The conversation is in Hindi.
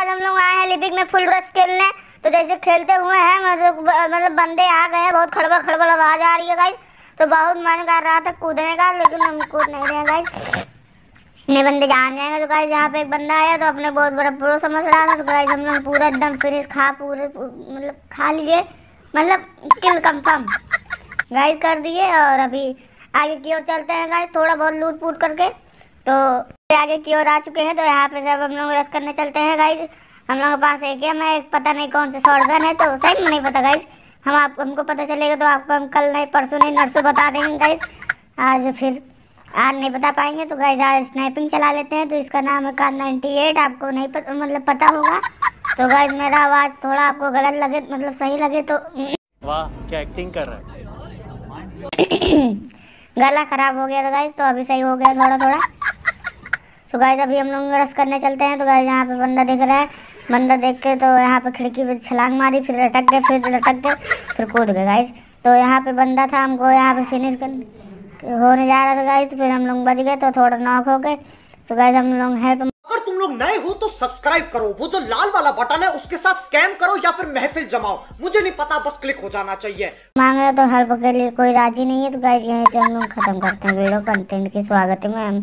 आज हम लोग आए हैं लिपिक में फुल रस खेलने तो जैसे खेलते हुए हैं मतलब मतलब बंदे आ गए हैं बहुत खड़बड़ खड़बड़ आवाज़ आ रही है गाइस तो बहुत मन कर रहा था कूदने का लेकिन हम कूद नहीं रहे गाइस इतने बंदे जान जाएंगे तो गाइस यहाँ पे एक बंदा आया तो अपने बहुत बड़ा प्रो समझ रहा था तो गाइस हम लोग पूरा एकदम फिनिश खा पूरे मतलब खा लिए मतलब किल कंफर्म गाइस कर दिए और अभी आगे की ओर चलते हैं गाइस थोड़ा बहुत लूट फूट करके तो आगे की ओर आ चुके हैं तो यहाँ पे सब हम लोग रस करने चलते हैं गाइज हम लोगों के पास एक है पता नहीं कौन सा शॉर्टगन है तो सही में नहीं पता गाइज हम आप हमको पता चलेगा तो आपको हम कल नहीं परसों नहीं नरसों बता देंगे गाइज आज फिर आज नहीं बता पाएंगे तो गाइज आज स्नैपिंग चला लेते हैं तो इसका नाम है कार नाइन्टी एट आपको नहीं पता मतलब पता होगा तो गाइज मेरा आवाज़ थोड़ा आपको गलत लगे मतलब सही लगे तो वाह क्या एक्टिंग कर रहा है गला खराब हो गया था गाइज तो अभी सही हो गया थोड़ा थोड़ा तो गाइज अभी हम लोग रस करने चलते हैं तो गाइज यहाँ पे बंदा दिख रहा है बंदा देख के तो यहाँ पे खिड़की पे छलांग मारी फिर लटक गए फिर लटक गए फिर कूद गए गाइज तो यहाँ पे बंदा था हमको यहाँ पे फिनिश कर होने जा रहा था गाइज फिर हम लोग बच गए तो थोड़ा नॉक हो गए सो गाइज हम लोग हेल्प अगर तुम लोग नए हो तो सब्सक्राइब करो वो जो लाल वाला बटन है उसके साथ स्कैम करो या फिर महफिल जमाओ मुझे नहीं पता बस क्लिक हो जाना चाहिए मांग रहे तो हर के लिए कोई राजी नहीं है तो गाइज यहीं से हम लोग खत्म करते हैं वीडियो कंटेंट के स्वागत में